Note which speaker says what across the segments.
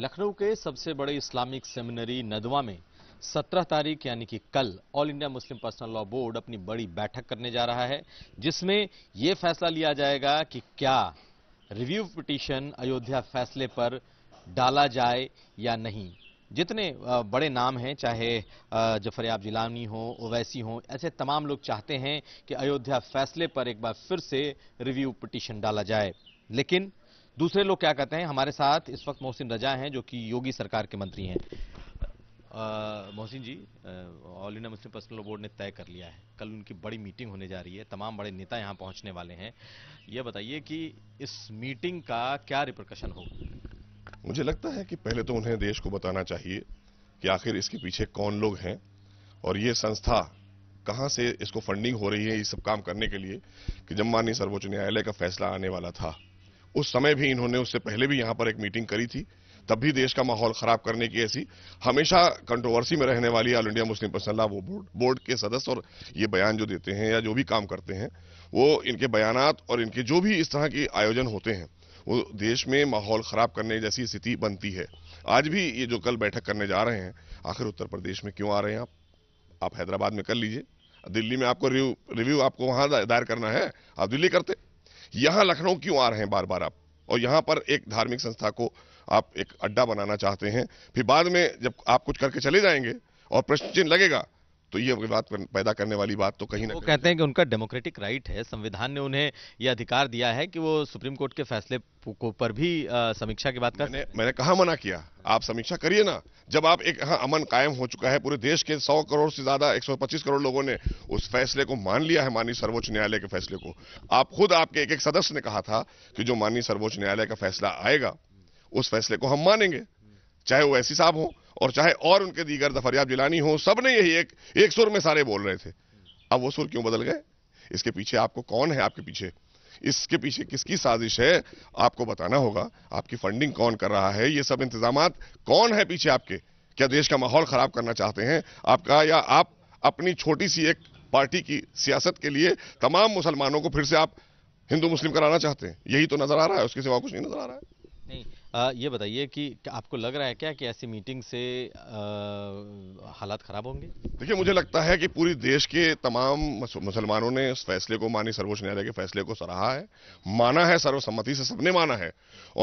Speaker 1: लखनऊ के सबसे बड़े इस्लामिक सेमिनरी नदवा में 17 तारीख यानी कि कल All India Muslim Personal Law Board अपनी बड़ी बैठक करने जा रहा है जिसमें यह फैसला लिया जाएगा कि क्या रिव्यू पिटीशन अयोध्या फैसले पर डाला जाए या नहीं जितने बड़े नाम हैं चाहे जफरयाब जिलानी हो ओवैसी हो ऐसे तमाम लोग चाहते हैं कि अयोध्या फैसले पर एक बार फिर से रिव्यू पिटीशन डाला जाए लेकिन दूसरे लोग क्या कहते हैं हमारे साथ इस वक्त मोहसिन रजा हैं जो कि योगी सरकार के मंत्री हैं Mohsin ji All India Muslim Personal Board ने तय कर लिया है कल उनकी बड़ी मीटिंग होने जा रही है तमाम बड़े नेता यहाँ पहुँचने वाले हैं ये बताइए कि इस मीटिंग का क्या रिप्रकशन हो
Speaker 2: मुझे लगता है कि पहले तो उन्हें देश को बताना चाहिए कि आखिर इसके पीछे कौन लोग हैं और ये संस्था कहाँ से इसको फंडिंग हो रही है ये सब काम करने के लिए कि जब माननीय सर्वोच्च न्यायालय का फैसला आने वाला था उस समय भी इन्होंने उससे पहले भी यहां पर एक मीटिंग करी थी तब भी देश का माहौल खराब करने की ऐसी हमेशा कंट्रोवर्सी में रहने वाली All India Muslim Personal Law Board Board के सदस्य और ये बयान जो देते हैं या जो भी काम करते हैं वो इनके बयान और इनके जो भी इस तरह के आयोजन होते हैं वो देश में माहौल खराब करने जैसी स्थिति बनती है आज भी ये जो कल बैठक करने जा रहे हैं आखिर उत्तर प्रदेश में क्यों आ रहे हैं आप आप हैदराबाद में कर लीजिए दिल्ली में आपको रिव्यू रिव्यू आपको वहां दायर करना है आप दिल्ली करते यहां लखनऊ क्यों आ रहे हैं बार बार आप और यहां पर एक धार्मिक संस्था को आप एक अड्डा बनाना चाहते हैं फिर बाद में जब आप कुछ करके चले जाएंगे और प्रश्न चिन्ह लगेगा तो ये विवाद पैदा करने वाली बात तो कहीं ना वो
Speaker 1: कहते हैं कि उनका डेमोक्रेटिक राइट है संविधान ने उन्हें यह अधिकार दिया है कि वो सुप्रीम कोर्ट के फैसले को पर भी समीक्षा की बात कर मैंने, मैंने कहा मना
Speaker 2: किया आप समीक्षा करिए ना जब आप एक हाँ अमन कायम हो चुका है पूरे देश के 100 करोड़ से ज्यादा 125 करोड़ लोगों ने उस फैसले को मान लिया है माननीय सर्वोच्च न्यायालय के फैसले को आप खुद आपके एक एक सदस्य ने कहा था कि जो माननीय सर्वोच्च न्यायालय का फैसला आएगा उस फैसले को हम मानेंगे चाहे वो ऐसी साहब हो और चाहे और उनके दीगर दफरियाब जिलानी हो सब ने यही एक एक सुर में सारे बोल रहे थे अब वो सुर क्यों बदल गए इसके पीछे आपको कौन है आपके पीछे इसके पीछे किसकी साजिश है आपको बताना होगा आपकी फंडिंग कौन कर रहा है ये सब इंतजाम कौन है पीछे आपके क्या देश का माहौल खराब करना चाहते हैं आपका या आप अपनी छोटी सी एक पार्टी की सियासत के लिए तमाम मुसलमानों को फिर से आप हिंदू मुस्लिम कराना चाहते हैं यही तो नजर आ रहा है उसके सिवा कुछ नहीं नजर आ रहा है
Speaker 1: ये बताइए कि आपको लग रहा है क्या कि ऐसी मीटिंग से हालात खराब होंगे
Speaker 2: देखिए मुझे लगता है कि पूरी देश के तमाम मुसलमानों ने इस फैसले को मानी सर्वोच्च न्यायालय के फैसले को सराहा है माना है सर्वसम्मति से सबने माना है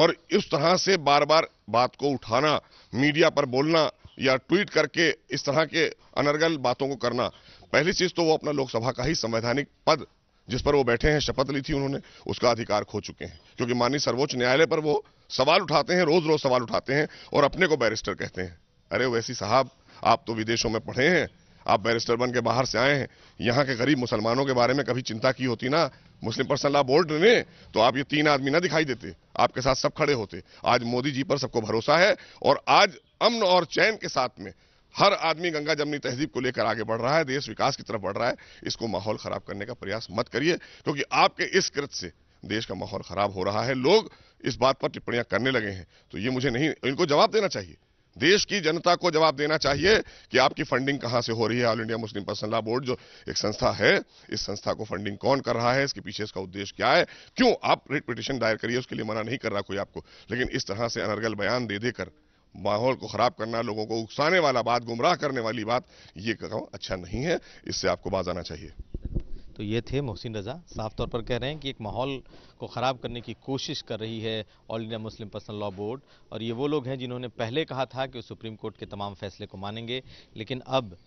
Speaker 2: और इस तरह से बार बार बात को उठाना मीडिया पर बोलना या ट्वीट करके इस तरह के अनर्गल बातों को करना पहली चीज तो वो अपना लोकसभा का ही संवैधानिक पद जिस पर वो बैठे हैं शपथ ली थी उन्होंने उसका अधिकार खो चुके हैं क्योंकि माननीय सर्वोच्च न्यायालय पर वो सवाल उठाते हैं रोज रोज सवाल उठाते हैं और अपने को बैरिस्टर कहते हैं अरे वैसी साहब आप तो विदेशों में पढ़े हैं आप बैरिस्टर बन के बाहर से आए हैं यहाँ के गरीब मुसलमानों के बारे में कभी चिंता की होती ना मुस्लिम पर्सनल लॉ बोर्ड ने तो आप ये तीन आदमी ना दिखाई देते आपके साथ सब खड़े होते आज मोदी जी पर सबको भरोसा है और आज अमन और चैन के साथ में हर आदमी गंगा जमनी तहजीब को लेकर आगे बढ़ रहा है देश विकास की तरफ बढ़ रहा है इसको माहौल खराब करने का प्रयास मत करिए क्योंकि आपके इस कृत से देश का माहौल खराब हो रहा है लोग इस बात पर टिप्पणियां करने लगे हैं तो ये मुझे नहीं इनको जवाब देना चाहिए देश की जनता को जवाब देना चाहिए कि आपकी फंडिंग कहां से हो रही है All India Muslim Personal Law Board जो एक संस्था है इस संस्था को फंडिंग कौन कर रहा है इसके पीछे इसका उद्देश्य क्या है क्यों आप रिट पिटिशन दायर करिए उसके लिए मना नहीं कर रहा कोई आपको लेकिन इस तरह से अनर्गल बयान दे देकर माहौल को खराब करना लोगों को उकसाने वाला बात गुमराह करने वाली बात ये कहूँ अच्छा नहीं है इससे आपको बाज आना चाहिए
Speaker 1: तो ये थे मोहसिन रजा साफ तौर पर कह रहे हैं कि एक माहौल को ख़राब करने की कोशिश कर रही है All India Muslim Personal Law Board और ये वो लोग हैं जिन्होंने पहले कहा था कि सुप्रीम कोर्ट के तमाम फैसले को मानेंगे लेकिन अब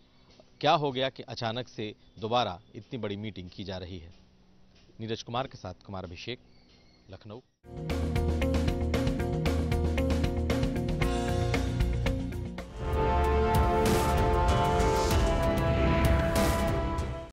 Speaker 1: क्या हो गया कि अचानक से दोबारा इतनी बड़ी मीटिंग की जा रही है नीरज कुमार के साथ कुमार अभिषेक लखनऊ